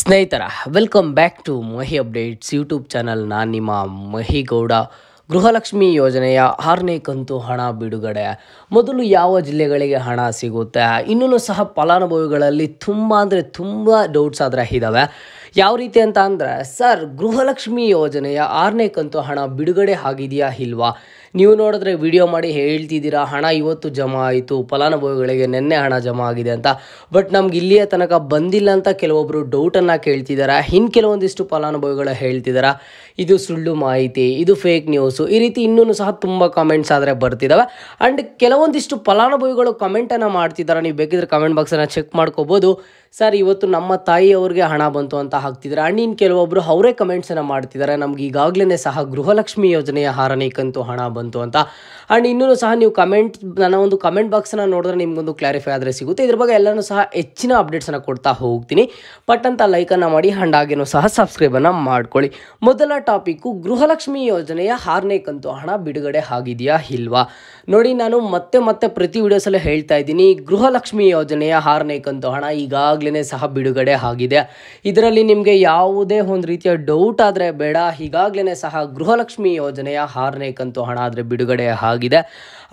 ಸ್ನೇಹಿತರ welcome back to Mahi updates YouTube channel ನಾನು ನಿಮ್ಮ ಮಹಿಗೌಡ ಗೃಹಲಕ್ಷ್ಮಿ ಯೋಜನೆಯ ಆರನೇ ಕಂತು ಹಣ ಬಿಡುಗಡೆ ಮೊದಲು ಯಾವ ಜಿಲ್ಲೆಗಳಿಗೆ ಹಣ ಸಿಗುತ್ತೆ ಇನ್ನೂ ಸಹ ಫಲಾನುಭವಿಗಳಲ್ಲಿ ತುಂಬ ಅಂದರೆ ತುಂಬ ಡೌಟ್ಸ್ ಆದರೆ ಇದ್ದಾವೆ ಯಾವ ರೀತಿ ಅಂತ ಅಂದರೆ ಸರ್ ಗೃಹಲಕ್ಷ್ಮಿ ಯೋಜನೆಯ ಆರನೇ ಕಂತು ಹಣ ಬಿಡುಗಡೆ ಆಗಿದೆಯಾ ಇಲ್ವಾ ನೀವು ನೋಡಿದ್ರೆ ವಿಡಿಯೋ ಮಾಡಿ ಹೇಳ್ತಿದ್ದೀರಾ ಹಣ ಇವತ್ತು ಜಮಾ ಆಯಿತು ಫಲಾನುಭವಿಗಳಿಗೆ ನಿನ್ನೆ ಹಣ ಜಮಾ ಆಗಿದೆ ಅಂತ ಬಟ್ ನಮ್ಗೆ ಇಲ್ಲಿಯ ತನಕ ಬಂದಿಲ್ಲ ಅಂತ ಕೆಲವೊಬ್ಬರು ಡೌಟನ್ನು ಕೇಳ್ತಿದ್ದಾರೆ ಇನ್ನು ಕೆಲವೊಂದಿಷ್ಟು ಫಲಾನುಭವಿಗಳು ಹೇಳ್ತಿದ್ದಾರೆ ಇದು ಸುಳ್ಳು ಮಾಹಿತಿ ಇದು ಫೇಕ್ ನ್ಯೂಸು ಈ ರೀತಿ ಇನ್ನೂ ಸಹ ತುಂಬ ಕಾಮೆಂಟ್ಸ್ ಆದರೆ ಬರ್ತಿದ್ದಾವೆ ಆ್ಯಂಡ್ ಕೆಲವೊಂದಿಷ್ಟು ಫಲಾನುಭವಿಗಳು ಕಮೆಂಟನ್ನು ಮಾಡ್ತಿದ್ದಾರೆ ನೀವು ಬೇಕಿದ್ರೆ ಕಮೆಂಟ್ ಬಾಕ್ಸನ್ನು ಚೆಕ್ ಮಾಡ್ಕೋಬೋದು ಸರ್ ಇವತ್ತು ನಮ್ಮ ತಾಯಿಯವ್ರಿಗೆ ಹಣ ಬಂತು ಅಂತ ಹಾಕ್ತಿದ್ದಾರೆ ಅಂಡ್ ಕೆಲವೊಬ್ಬರು ಅವರೇ ಕಮೆಂಟ್ಸನ್ನು ಮಾಡ್ತಿದ್ದಾರೆ ನಮ್ಗೆ ಈಗಾಗಲೇ ಸಹ ಗೃಹಲಕ್ಷ್ಮಿ ಯೋಜನೆಯ ಹಾರನೇಕಂತೂ ಹಣ ಬಂತು ಅಂತ ಆ್ಯಂಡ್ ಇನ್ನೂ ಸಹ ನೀವು ಕಮೆಂಟ್ ನನ್ನ ಒಂದು ಕಮೆಂಟ್ ಬಾಕ್ಸನ್ನು ನೋಡಿದ್ರೆ ನಿಮಗೊಂದು ಕ್ಲಾರಿಫೈ ಆದರೆ ಸಿಗುತ್ತೆ ಇದ್ರ ಬಗ್ಗೆ ಎಲ್ಲನೂ ಸಹ ಹೆಚ್ಚಿನ ಅಪ್ಡೇಟ್ಸನ್ನು ಕೊಡ್ತಾ ಹೋಗ್ತೀನಿ ಬಟ್ ಅಂತ ಲೈಕನ್ನು ಮಾಡಿ ಅಂಡ್ ಸಹ ಸಬ್ಸ್ಕ್ರೈಬನ್ನು ಮಾಡ್ಕೊಳ್ಳಿ ಮೊದಲ ಟಾಪಿಕ್ಕು ಗೃಹಲಕ್ಷ್ಮಿ ಯೋಜನೆಯ ಹಾರನೇ ಕಂತು ಹಣ ಬಿಡುಗಡೆ ಆಗಿದೆಯಾ ಇಲ್ವಾ ನೋಡಿ ನಾನು ಮತ್ತೆ ಮತ್ತೆ ಪ್ರತಿ ವಿಡಿಯೋಸಲ್ಲಿ ಹೇಳ್ತಾ ಇದ್ದೀನಿ ಗೃಹಲಕ್ಷ್ಮಿ ಯೋಜನೆಯ ಆರನೇ ಕಂತು ಹಣ ಈಗಾಗಲೇ ಸಹ ಬಿಡುಗಡೆ ಆಗಿದೆ ಇದರಲ್ಲಿ ನಿಮಗೆ ಯಾವುದೇ ಒಂದು ರೀತಿಯ ಡೌಟ್ ಆದರೆ ಬೇಡ ಈಗಾಗಲೇ ಸಹ ಗೃಹಲಕ್ಷ್ಮಿ ಯೋಜನೆಯ ಆರನೇ ಕಂತು ಹಣ ಆದರೆ ಬಿಡುಗಡೆ ಆಗಿದೆ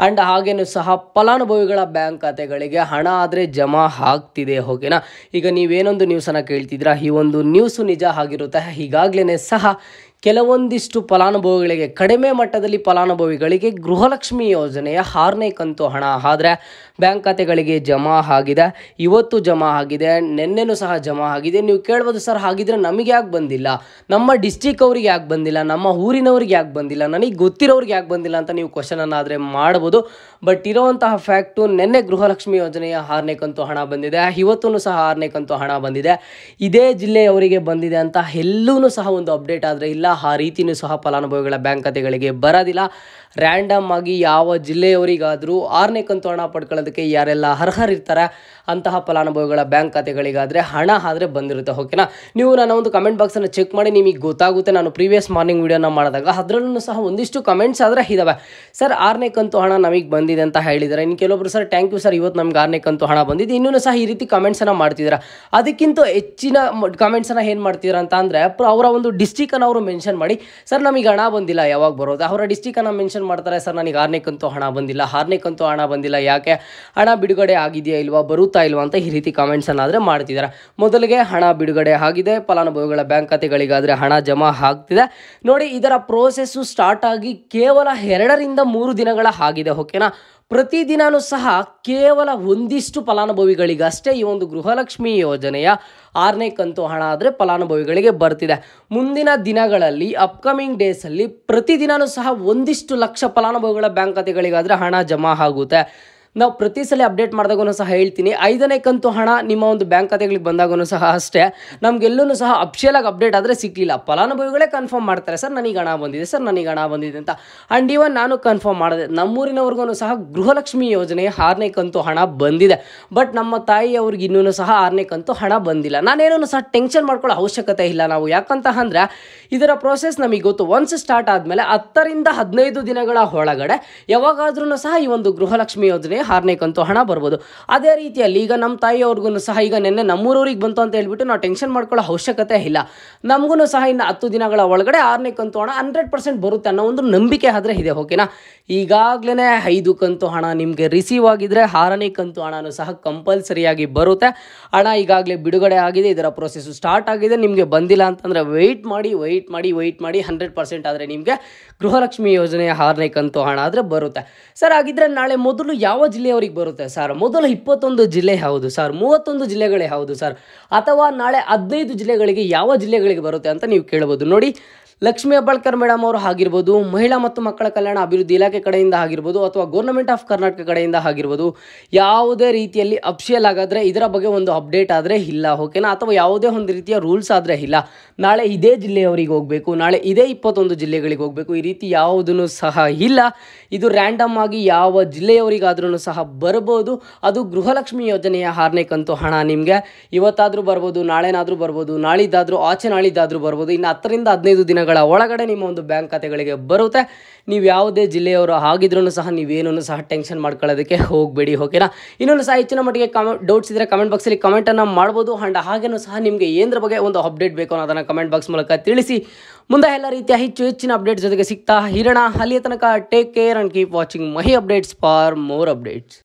ಆ್ಯಂಡ್ ಹಾಗೇನೂ ಸಹ ಫಲಾನುಭವಿಗಳ ಬ್ಯಾಂಕ್ ಖಾತೆಗಳಿಗೆ ಹಣ ಆದರೆ ಜಮಾ ಆಗ್ತಿದೆ ಓಕೆನಾ ಈಗ ನೀವೇನೊಂದು ನ್ಯೂಸನ್ನು ಕೇಳ್ತಿದ್ರ ಈ ಒಂದು ನ್ಯೂಸು ನಿಜ ಆಗಿರುತ್ತೆ ಈಗಾಗಲೇ ಸಹ ಕೆಲವೊಂದಿಷ್ಟು ಫಲಾನುಭವಿಗಳಿಗೆ ಕಡಿಮೆ ಮಟ್ಟದಲ್ಲಿ ಫಲಾನುಭವಿಗಳಿಗೆ ಗೃಹಲಕ್ಷ್ಮಿ ಯೋಜನೆಯ ಆರನೇ ಕಂತು ಹಣ ಆದರೆ ಬ್ಯಾಂಕ್ ಖಾತೆಗಳಿಗೆ ಜಮಾ ಆಗಿದೆ ಇವತ್ತು ಜಮಾ ಆಗಿದೆ ನಿನ್ನೆನೂ ಸಹ ಜಮಾ ಆಗಿದೆ ನೀವು ಕೇಳ್ಬೋದು ಸರ್ ಹಾಗಿದ್ರೆ ನಮಗೆ ಯಾಕೆ ಬಂದಿಲ್ಲ ನಮ್ಮ ಡಿಸ್ಟಿಕ್ ಅವ್ರಿಗೆ ಯಾಕೆ ಬಂದಿಲ್ಲ ನಮ್ಮ ಊರಿನವ್ರಿಗೆ ಯಾಕೆ ಬಂದಿಲ್ಲ ನನಗೆ ಗೊತ್ತಿರೋರಿಗೆ ಯಾಕೆ ಬಂದಿಲ್ಲ ಅಂತ ನೀವು ಕ್ವಶನನ್ನು ಆದರೆ ಮಾಡ್ಬೋದು ಬಟ್ ಇರೋವಂತಹ ಫ್ಯಾಕ್ಟು ನಿನ್ನೆ ಗೃಹಲಕ್ಷ್ಮಿ ಯೋಜನೆಯ ಆರನೇ ಕಂತು ಹಣ ಬಂದಿದೆ ಇವತ್ತೂ ಸಹ ಆರನೇ ಕಂತು ಹಣ ಬಂದಿದೆ ಇದೇ ಜಿಲ್ಲೆಯವರಿಗೆ ಬಂದಿದೆ ಅಂತ ಎಲ್ಲೂ ಸಹ ಒಂದು ಅಪ್ಡೇಟ್ ಆದರೆ ಇಲ್ಲ ಆ ರೀತಿಯೂ ಸಹ ಫಲಾನುಭವಿಗಳ ಬ್ಯಾಂಕ್ ಖಾತೆಗಳಿಗೆ ಬರೋದಿಲ್ಲ ರ್ಯಾಂಡಮ್ ಆಗಿ ಯಾವ ಜಿಲ್ಲೆಯವರಿಗಾದರೂ ಆರನೇ ಕಂತು ಹಣ ಪಡ್ಕೊಳ್ಳೋದಕ್ಕೆ ಯಾರೆಲ್ಲ ಅರ್ಹರಿರ್ತಾರೆ ಅಂತಹ ಫಲಾನುಭವಿಗಳ ಬ್ಯಾಂಕ್ ಖಾತೆಗಳಿಗಾದರೆ ಹಣ ಆದರೆ ಬಂದಿರುತ್ತೆ ಓಕೆನಾ ನೀವು ನಾನು ಒಂದು ಕಮೆಂಟ್ ಬಾಕ್ಸನ್ನು ಚೆಕ್ ಮಾಡಿ ನಿಮಗೆ ಗೊತ್ತಾಗುತ್ತೆ ನಾನು ಪ್ರೀವಿಯಸ್ ಮಾರ್ನಿಂಗ್ ವಿಡಿಯೋನ ಮಾಡಿದಾಗ ಅದರಲ್ಲೂ ಸಹ ಒಂದಿಷ್ಟು ಕಮೆಂಟ್ಸ್ ಆದರೆ ಇದ್ದಾವೆ ಸರ್ ಆರನೇ ಕಂತು ಹಣ ನಮಗೆ ಬಂದಿದೆ ಬಂದಿದೆ ಅಂತ ಹೇಳಿದ್ದಾರೆ ಇನ್ನು ಕೆಲವೊಬ್ರು ಸರ್ ಥ್ಯಾಂಕ್ ಯು ಸರ್ ಇವತ್ತು ನಮ್ಗೆ ಆರ್ನೇಕಂತೂ ಹಣ ಬಂದಿದೆ ಇನ್ನೂ ಸಹ ಈ ರೀತಿ ಕಮೆಂಟ್ಸನ್ನು ಮಾಡ್ತಿದ್ದೀರಾ ಅದಕ್ಕಿಂತ ಹೆಚ್ಚಿನ ಕಮೆಂಟ್ಸನ್ನು ಏನು ಮಾಡ್ತಿದ್ದೀರಾ ಅಂತ ಅಂದರೆ ಅವರ ಒಂದು ಡಿಸ್ಟಿಕನ್ನು ಅವರು ಮೆನ್ಷನ್ ಮಾಡಿ ಸರ್ ನಮಗೆ ಹಣ ಬಂದಿಲ್ಲ ಯಾವಾಗ ಬರೋದು ಅವರ ಡಿಸ್ಟಿಕನ್ನು ಮೆನ್ಷನ್ ಮಾಡ್ತಾರೆ ಸರ್ ನನಗೆ ಆರ್ನೇಕಂತೂ ಹಣ ಬಂದಿಲ್ಲ ಆರ್ನೇಕಂತೂ ಹಣ ಬಂದಿಲ್ಲ ಯಾಕೆ ಹಣ ಬಿಡುಗಡೆ ಆಗಿದೆಯಾ ಇಲ್ವಾ ಬರುತ್ತಾ ಇಲ್ವಾ ಅಂತ ಈ ರೀತಿ ಕಾಮೆಂಟ್ಸನ್ನು ಆದರೆ ಮಾಡ್ತಿದ್ದಾರೆ ಮೊದಲಿಗೆ ಹಣ ಬಿಡುಗಡೆ ಆಗಿದೆ ಫಲಾನುಭವಿಗಳ ಬ್ಯಾಂಕ್ ಖಾತೆಗಳಿಗಾದರೆ ಹಣ ಜಮಾ ಆಗ್ತಿದೆ ನೋಡಿ ಇದರ ಪ್ರೋಸೆಸ್ಸು ಸ್ಟಾರ್ಟ್ ಆಗಿ ಕೇವಲ ಎರಡರಿಂದ ಮೂರು ದಿನಗಳ ಆಗಿದೆ ಓಕೆನಾ ಪ್ರತಿದಿನವೂ ಸಹ ಕೇವಲ ಒಂದಿಷ್ಟು ಫಲಾನುಭವಿಗಳಿಗಷ್ಟೇ ಈ ಒಂದು ಗೃಹಲಕ್ಷ್ಮಿ ಯೋಜನೆಯ ಆರನೇ ಕಂತು ಹಣ ಆದರೆ ಫಲಾನುಭವಿಗಳಿಗೆ ಬರ್ತಿದೆ ಮುಂದಿನ ದಿನಗಳಲ್ಲಿ ಅಪ್ಕಮಿಂಗ್ ಡೇಸಲ್ಲಿ ಪ್ರತಿದಿನವೂ ಸಹ ಒಂದಿಷ್ಟು ಲಕ್ಷ ಫಲಾನುಭವಿಗಳ ಬ್ಯಾಂಕ್ ಖಾತೆಗಳಿಗಾದರೆ ಹಣ ಜಮಾ ಆಗುತ್ತೆ ನಾವು ಪ್ರತಿ ಸಲ ಅಪ್ಡೇಟ್ ಮಾಡಿದಾಗೂ ಸಹ ಹೇಳ್ತೀನಿ ಐದನೇ ಕಂತು ಹಣ ನಿಮ್ಮ ಒಂದು ಬ್ಯಾಂಕ್ ಖಾತೆಗಳಿಗೆ ಬಂದಾಗೂ ಸಹ ಅಷ್ಟೇ ನಮಗೆಲ್ಲೂ ಸಹ ಅಫಿಷಿಯಲ್ ಆಗಿ ಅಪ್ಡೇಟ್ ಆದರೆ ಸಿಕ್ಕಲಿಲ್ಲ ಫಲಾನುಭವಿಗಳೇ ಕನ್ಫರ್ಮ್ ಮಾಡ್ತಾರೆ ಸರ್ ನನಗೆ ಹಣ ಬಂದಿದೆ ಸರ್ ನನಗೆ ಹಣ ಬಂದಿದೆ ಅಂತ ಆ್ಯಂಡ್ ಇವನ್ ನಾನು ಕನ್ಫರ್ಮ್ ಮಾಡಿದೆ ನಮ್ಮೂರಿನವ್ರಿಗೂ ಸಹ ಗೃಹಲಕ್ಷ್ಮಿ ಯೋಜನೆ ಆರನೇ ಕಂತು ಹಣ ಬಂದಿದೆ ಬಟ್ ನಮ್ಮ ತಾಯಿ ಇನ್ನೂ ಸಹ ಆರನೇ ಕಂತು ಹಣ ಬಂದಿಲ್ಲ ನಾನೇನೂ ಸಹ ಟೆನ್ಷನ್ ಮಾಡ್ಕೊಳ್ಳೋ ಅವಶ್ಯಕತೆ ಇಲ್ಲ ನಾವು ಯಾಕಂತ ಅಂದರೆ ಇದರ ಪ್ರೋಸೆಸ್ ನಮಗೆ ಗೊತ್ತು ಒನ್ಸ್ ಸ್ಟಾರ್ಟ್ ಆದಮೇಲೆ ಹತ್ತರಿಂದ ಹದಿನೈದು ದಿನಗಳ ಒಳಗಡೆ ಯಾವಾಗಾದ್ರೂ ಸಹ ಈ ಒಂದು ಗೃಹಲಕ್ಷ್ಮಿ ಯೋಜನೆ ಹಾರ್ನೇಕಂತೂ ಹಣ ಬರ್ಬೋದು ಅದೇ ರೀತಿಯಲ್ಲಿ ಈಗ ನಮ್ಮ ತಾಯಿಯವ್ರಿಗೂ ಸಹ ಈಗ ನಿನ್ನೆ ನಮ್ಮೂರವ್ರಿಗೆ ಬಂತು ಅಂತ ಹೇಳ್ಬಿಟ್ಟು ನಾವು ಟೆನ್ಷನ್ ಮಾಡ್ಕೊಳ್ಳೋ ಅವಶ್ಯಕತೆ ಇಲ್ಲ ನಮಗೂ ಸಹ ಇನ್ನು ಹತ್ತು ದಿನಗಳ ಒಳಗಡೆ ಆರನೇ ಕಂತು ಹಣ ಹಂಡ್ರೆಡ್ ಪರ್ಸೆಂಟ್ ಬರುತ್ತೆ ಅನ್ನೋ ಒಂದು ನಂಬಿಕೆ ಆದರೆ ಇದೆ ಓಕೆನಾ ಈಗಾಗಲೇ ಐದು ಕಂತು ಹಣ ನಿಮಗೆ ರಿಸೀವ್ ಆಗಿದ್ರೆ ಆರನೇ ಕಂತು ಹಣನೂ ಸಹ ಕಂಪಲ್ಸರಿಯಾಗಿ ಬರುತ್ತೆ ಹಣ ಈಗಾಗಲೇ ಬಿಡುಗಡೆ ಆಗಿದೆ ಇದರ ಪ್ರೊಸೆಸ್ಸು ಸ್ಟಾರ್ಟ್ ಆಗಿದೆ ನಿಮಗೆ ಬಂದಿಲ್ಲ ಅಂತಂದರೆ ವೆಯ್ಟ್ ಮಾಡಿ ವೆಯ್ಟ್ ಮಾಡಿ ವೆಯ್ಟ್ ಮಾಡಿ ಹಂಡ್ರೆಡ್ ಪರ್ಸೆಂಟ್ ಆದರೆ ನಿಮಗೆ ಗೃಹಲಕ್ಷ್ಮಿ ಯೋಜನೆ ಆರನೇ ಕಂತು ಹಣ ಆದರೆ ಬರುತ್ತೆ ಸರ್ ಹಾಗಿದ್ರೆ ನಾಳೆ ಮೊದಲು ಯಾವ ಜಿಲ್ಲೆಯವರಿಗೆ ಬರುತ್ತೆ ಸರ್ ಮೊದಲ ಇಪ್ಪತ್ತೊಂದು ಜಿಲ್ಲೆ ಹೌದು ಸರ್ ಮೂವತ್ತೊಂದು ಜಿಲ್ಲೆಗಳೇ ಹೌದು ಸರ್ ಅಥವಾ ನಾಳೆ ಹದಿನೈದು ಜಿಲ್ಲೆಗಳಿಗೆ ಯಾವ ಜಿಲ್ಲೆಗಳಿಗೆ ಬರುತ್ತೆ ಅಂತ ನೀವು ಕೇಳ್ಬೋದು ನೋಡಿ ಲಕ್ಷ್ಮೀ ಅಬ್ಬಾಳ್ಕರ್ ಮೇಡಮ್ ಅವರು ಆಗಿರ್ಬೋದು ಮಹಿಳಾ ಮತ್ತು ಮಕ್ಕಳ ಕಲ್ಯಾಣ ಅಭಿವೃದ್ಧಿ ಇಲಾಖೆ ಕಡೆಯಿಂದ ಆಗಿರ್ಬೋದು ಅಥವಾ ಗೌರ್ಮೆಂಟ್ ಆಫ್ ಕರ್ನಾಟಕ ಕಡೆಯಿಂದ ಆಗಿರ್ಬೋದು ಯಾವುದೇ ರೀತಿಯಲ್ಲಿ ಅಪ್ಷಿಯಲ್ ಆಗಾದರೆ ಇದರ ಬಗ್ಗೆ ಒಂದು ಅಪ್ಡೇಟ್ ಆದರೆ ಇಲ್ಲ ಓಕೆನಾ ಅಥವಾ ಯಾವುದೇ ಒಂದು ರೀತಿಯ ರೂಲ್ಸ್ ಆದರೆ ಇಲ್ಲ ನಾಳೆ ಇದೇ ಜಿಲ್ಲೆಯವರಿಗೆ ಹೋಗಬೇಕು ನಾಳೆ ಇದೇ ಇಪ್ಪತ್ತೊಂದು ಜಿಲ್ಲೆಗಳಿಗೆ ಹೋಗಬೇಕು ಈ ರೀತಿ ಯಾವುದನ್ನು ಸಹ ಇಲ್ಲ ಇದು ರ್ಯಾಂಡಮ್ ಆಗಿ ಯಾವ ಜಿಲ್ಲೆಯವರಿಗಾದ್ರೂ ಸಹ ಬರ್ಬೋದು ಅದು ಗೃಹಲಕ್ಷ್ಮಿ ಯೋಜನೆಯ ಹಾರನೇ ಕಂತು ಹಣ ನಿಮಗೆ ಇವತ್ತಾದರೂ ಬರ್ಬೋದು ನಾಳೆನಾದರೂ ಬರ್ಬೋದು ನಾಳಿದ್ದಾದರೂ ಆಚೆ ನಾಳಿದ್ದಾದರೂ ಬರ್ಬೋದು ಇನ್ನು ಹತ್ತರಿಂದ ಹದಿನೈದು ದಿನಗಳ ದಿನಗಳ ಒಳಗಡೆ ನಿಮ್ಮ ಒಂದು ಬ್ಯಾಂಕ್ ಖಾತೆಗಳಿಗೆ ಬರುತ್ತೆ ನೀವು ಯಾವುದೇ ಜಿಲ್ಲೆಯವರು ಆಗಿದ್ರೂ ಸಹ ನೀವೇನೂ ಸಹ ಟೆನ್ಷನ್ ಮಾಡ್ಕೊಳ್ಳೋದಕ್ಕೆ ಹೋಗಬೇಡಿ ಓಕೆನಾ ಇನ್ನೊಂದು ಸಹ ಹೆಚ್ಚಿನ ಮಟ್ಟಿಗೆ ಕಮೆಂಟ್ ಡೌಟ್ಸ್ ಇದ್ದರೆ ಕಮೆಂಟ್ ಬಾಕ್ಸಲ್ಲಿ ಕಮೆಂಟನ್ನು ಮಾಡ್ಬೋದು ಆ್ಯಂಡ್ ಹಾಗೇನೂ ಸಹ ನಿಮಗೆ ಏನರ ಬಗ್ಗೆ ಒಂದು ಅಪ್ಡೇಟ್ ಬೇಕು ಅನ್ನೋದನ್ನು ಕಮೆಂಟ್ ಬಾಕ್ಸ್ ಮೂಲಕ ತಿಳಿಸಿ ಮುಂದೆ ಎಲ್ಲ ರೀತಿಯ ಹೆಚ್ಚು ಹೆಚ್ಚಿನ ಅಪ್ಡೇಟ್ಸ್ ಜೊತೆಗೆ ಸಿಗ್ತಾ ಇರೋಣ ಅಲ್ಲಿಯ ತನಕ take care and keep watching my updates for more updates